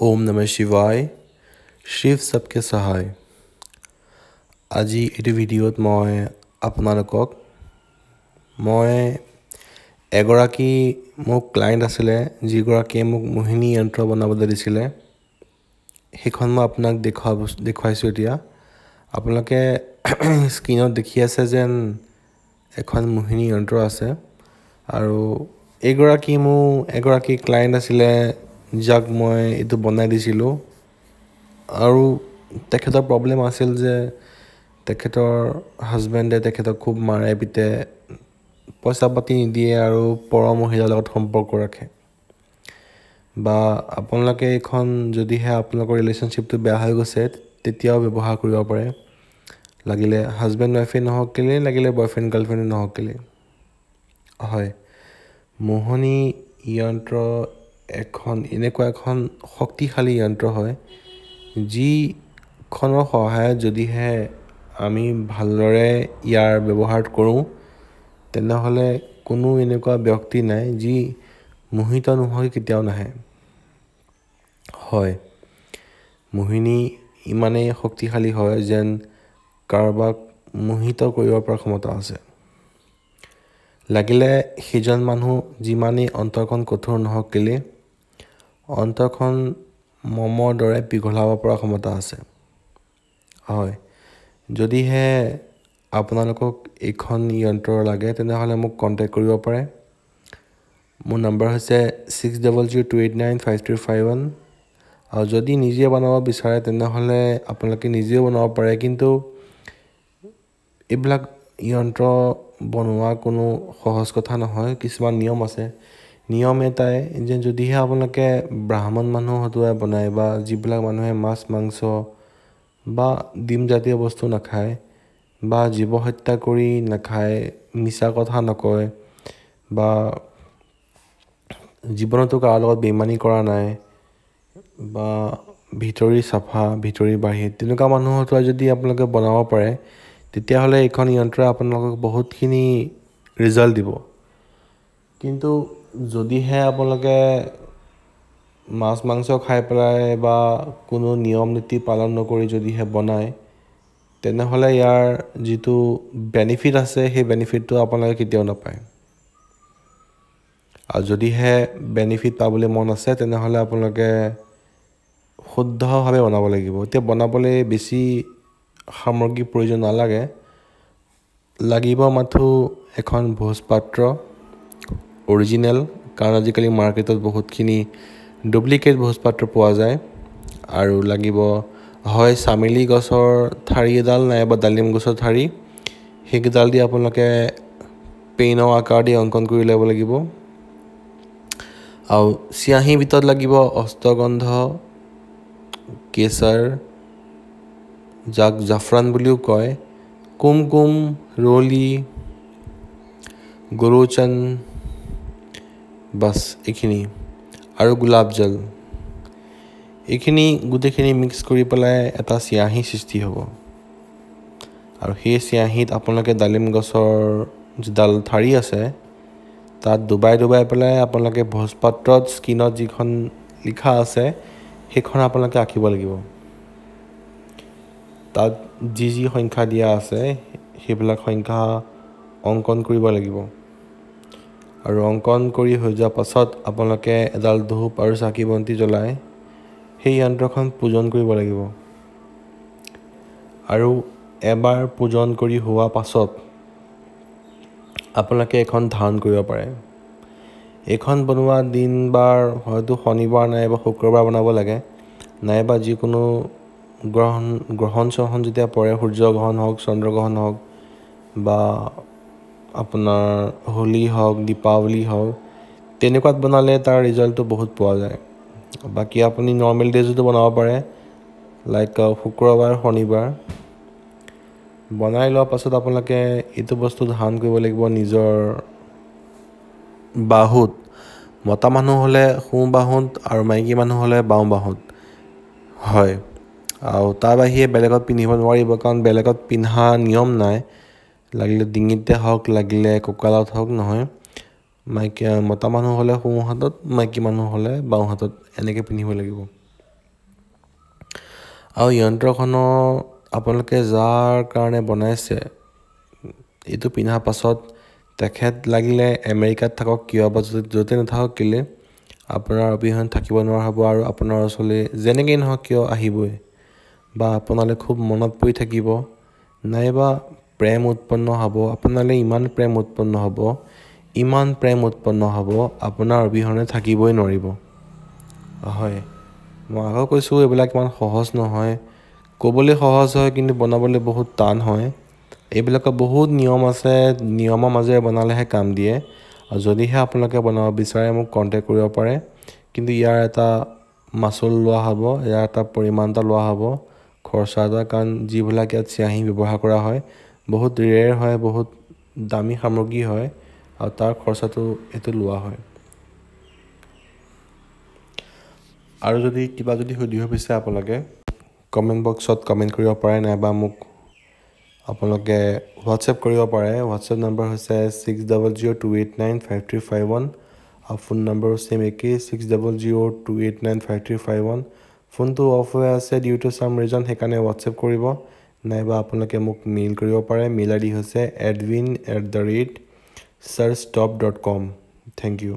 ओम नमः शिवाय शिव सबके सहाय आज भिडिओ मैं अपना मैं एगी मोर क्लायेंट आग मोक मोहिनी यंत्र बनबा दी সেইখন মই আপোনাক দেখুৱাব দেখুৱাইছোঁ এতিয়া আপোনালোকে স্ক্ৰীনত দেখি আছে যেন এখন মোহিনী যন্ত্ৰ আছে আৰু এইগৰাকী মোৰ এগৰাকী ক্লায়েণ্ট আছিলে যাক মই এইটো বনাই দিছিলোঁ আৰু তেখেতৰ প্ৰব্লেম আছিল যে তেখেতৰ হাজবেণ্ডে তেখেতক খুব মাৰে পিতে পইচা পাতি নিদিয়ে আৰু পৰ মহিলাৰ লগত সম্পৰ্ক ৰাখে বা আপোনালোকে এইখন যদিহে আপোনালোকৰ ৰিলেশ্যনশ্বিপটো বেয়া হৈ গৈছে তেতিয়াও ব্যৱহাৰ কৰিব পাৰে লাগিলে হাজবেণ্ড ৱাইফে নহওক কেলেই লাগিলে বয়ফ্ৰেণ্ড গাৰ্লফ্ৰেণ্ডে নহওক কেলেই হয় মোহনী ইয়ন্ত্ৰ এখন এনেকুৱা এখন শক্তিশালী যন্ত্ৰ হয় যিখনৰ সহায়ত যদিহে আমি ভালদৰে ইয়াৰ ব্যৱহাৰ কৰোঁ তেনেহ'লে কোনো এনেকুৱা ব্যক্তি নাই যি মোহিত নোহোৱাকৈ কেতিয়াও নাহে হয় মোহিনী ইমানেই শক্তিশালী হয় যেন কাৰোবাক মোহিত কৰিব পৰা ক্ষমতা আছে লাগিলে সেইজন মানুহ যিমানেই অন্তৰ্কণ কঠোৰ নহওক কেলেই অন্তৰখন মমৰ দৰে পিঘলাব পৰা ক্ষমতা আছে হয় যদিহে আপোনালোকক এইখন নিয়ন্ত্ৰণ লাগে তেনেহ'লে মোক কণ্টেক্ট কৰিব পাৰে মোৰ নম্বৰ হৈছে six double zero' two eight nine five three five one আৰু যদি নিজে বনাব বিচাৰে তেনেহ'লে আপোনালোকে নিজেও বনাব পাৰে কিন্তু এইবিলাক নিয়ন্ত্ৰণ বনোৱা কোনো সহজ কথা নহয় কিছুমান নিয়ম আছে নিয়ম এটাই যে যদিহে আপোনালোকে ব্ৰাহ্মণ মানুহ হতুৱাই বনায় বা যিবিলাক মানুহে মাছ মাংস বা ডিমজাতীয় বস্তু নাখায় বা জীৱ হত্যা কৰি নাখায় মিছা কথা নকয় বা জীৱনতো কাৰো লগত বেমানী কৰা নাই বা ভিতৰি চাফা ভিতৰি বাঢ়ি তেনেকুৱা মানুহ হতুৱাই যদি আপোনালোকে বনাব পাৰে তেতিয়াহ'লে এইখন যন্ত্ৰই আপোনালোকক বহুতখিনি ৰিজাল্ট দিব কিন্তু যদিহে আপোনালোকে মাছ মাংস খাই পেলাই বা কোনো নিয়ম নীতি পালন নকৰি যদিহে বনায় তেনেহ'লে ইয়াৰ যিটো বেনিফিট আছে সেই বেনিফিটটো আপোনালোকে কেতিয়াও নাপায় আৰু যদিহে বেনিফিট পাবলৈ মন আছে তেনেহ'লে আপোনালোকে শুদ্ধভাৱে বনাব লাগিব এতিয়া বনাবলৈ বেছি সামগ্ৰীৰ প্ৰয়োজন নালাগে লাগিব মাথো এখন ভোজ পাত্ৰ অৰিজিনেল কাৰণ আজিকালি মাৰ্কেটত বহুতখিনি ডুপ্লিকেট ভোজ পাত্ৰ পোৱা যায় আৰু লাগিব হয় চামিলি গছৰ ঠাৰি এডাল নাইবা ডালিম গছৰ ঠাৰি সেইকেইডাল দি আপোনালোকে পেইনৰ আকাৰ দি অংকন কৰি ল'ব লাগিব আৰু চিয়াঁহীৰ ভিতৰত লাগিব অষ্টগন্ধ কেচাৰ যাক জাফৰাণ বুলিও কয় কুমকুম ৰলি গৰুচন বাছ এইখিনি আৰু গোলাপ জল এইখিনি গোটেইখিনি মিক্স কৰি পেলাই এটা চিয়াঁহী সৃষ্টি হ'ব আৰু সেই চিয়াঁহীত আপোনালোকে ডালিম গছৰ যিডাল ঠাৰি আছে তাত ডুবাই ডুবাই পেলাই আপোনালোকে ভোজপাত্ৰত স্কিনত যিখন লিখা আছে সেইখন আপোনালোকে আঁকিব লাগিব তাত যি যি সংখ্যা দিয়া আছে সেইবিলাক সংখ্যা অংকন কৰিব লাগিব আৰু অংকন কৰি হৈ যোৱাৰ পাছত আপোনালোকে এডাল ধূপ আৰু চাকি বন্তি জ্বলাই সেই যন্ত্ৰখন পূজন কৰিব লাগিব আৰু এবাৰ পূজন কৰি হোৱা পাছত আপোনালোকে এখন ধাৰণ কৰিব পাৰে এইখন বনোৱা দিন বাৰ হয়তো শনিবাৰ নাইবা শুক্ৰবাৰ বনাব লাগে নাইবা যিকোনো গ্ৰহণ গ্ৰহণ চহণ যেতিয়া পৰে সূৰ্যগ্ৰহণ হওক চন্দ্ৰগ্ৰহণ হওক বা আপোনাৰ হোলী হওক দীপাৱলী হওক তেনেকুৱাত বনালে তাৰ ৰিজাল্টটো বহুত পোৱা যায় বাকী আপুনি নৰ্মেল ডেজতো বনাব পাৰে লাইক শুক্ৰবাৰ শনিবাৰ বনাই লোৱাৰ পাছত আপোনালোকে এইটো বস্তু ধাৰণ কৰিব লাগিব নিজৰ বাহুত মতা মানুহ হ'লে সোঁ বাহুত আৰু মাইকী মানুহ হ'লে বাওঁ বাহুত হয় আৰু তাৰ বাহিৰে বেলেগত পিন্ধিব নোৱাৰিব কাৰণ বেলেগত পিন্ধা নিয়ম নাই লাগিলে ডিঙিতে হওক লাগিলে কঁকালত হওক নহয় মাইকী মতা মানুহ হ'লে সোঁ হাতত মাইকী মানুহ হ'লে বাওঁ হাতত এনেকৈ পিন্ধিব লাগিব আৰু যন্ত্ৰখনৰ আপোনালোকে যাৰ কাৰণে বনাইছে এইটো পিন্ধাৰ পাছত তেখেত লাগিলে আমেৰিকাত থাকক কিয় বা য'তে য'তে নাথাকক কেলে আপোনাৰ অবিহনে থাকিব নোৱাৰা হ'ব আৰু আপোনাৰ ওচৰলৈ যেনেকৈ নহওক কিয় আহিবই বা আপোনালৈ খুব মনত পৰি থাকিব নাইবা প্ৰেম উৎপন্ন হ'ব আপোনালৈ ইমান প্ৰেম উৎপন্ন হ'ব ইমান প্ৰেম উৎপন্ন হ'ব আপোনাৰ অবিহনে থাকিবই নোৱাৰিব হয় মই আগৰ কৈছোঁ এইবিলাক ইমান সহজ নহয় ক'বলৈ সহজ হয় কিন্তু বনাবলৈ বহুত টান হয় এইবিলাকৰ বহুত নিয়ম আছে নিয়মৰ মাজেৰে বনালেহে কাম দিয়ে আৰু যদিহে আপোনালোকে বনাব বিচাৰে মোক কণ্টেক্ট কৰিব পাৰে কিন্তু ইয়াৰ এটা মাচুল লোৱা হ'ব ইয়াৰ এটা পৰিমাণ এটা লোৱা হ'ব খৰচা এটা কাৰণ যিবিলাক ইয়াত চিয়াঁহী ব্যৱহাৰ কৰা হয় বহুত ৰেয়াৰ হয় বহুত দামী সামগ্ৰী হয় আৰু তাৰ খৰচাটো এইটো লোৱা হয় আৰু যদি কিবা যদি সুধিব বিচাৰে আপোনালোকে কমেণ্ট বক্সত কমেণ্ট কৰিব পাৰে নাইবা মোক আপোনালোকে হোৱাটছএপ কৰিব পাৰে হোৱাটছএপ নম্বৰ হৈছে six double zero' two eight nine five three five one আৰু ফোন নম্বৰ ছেম একেই six double zero' two eight nine five three five one ফোনটো অফ হৈ আছে ডিউ টু চাম ৰিজন সেইকাৰণে WhatsApp কৰিব নাইবা আপোনালোকে মোক মেইল কৰিব পাৰে মেইল আই ডি হৈছে Edwin at the rate church top dot com thank U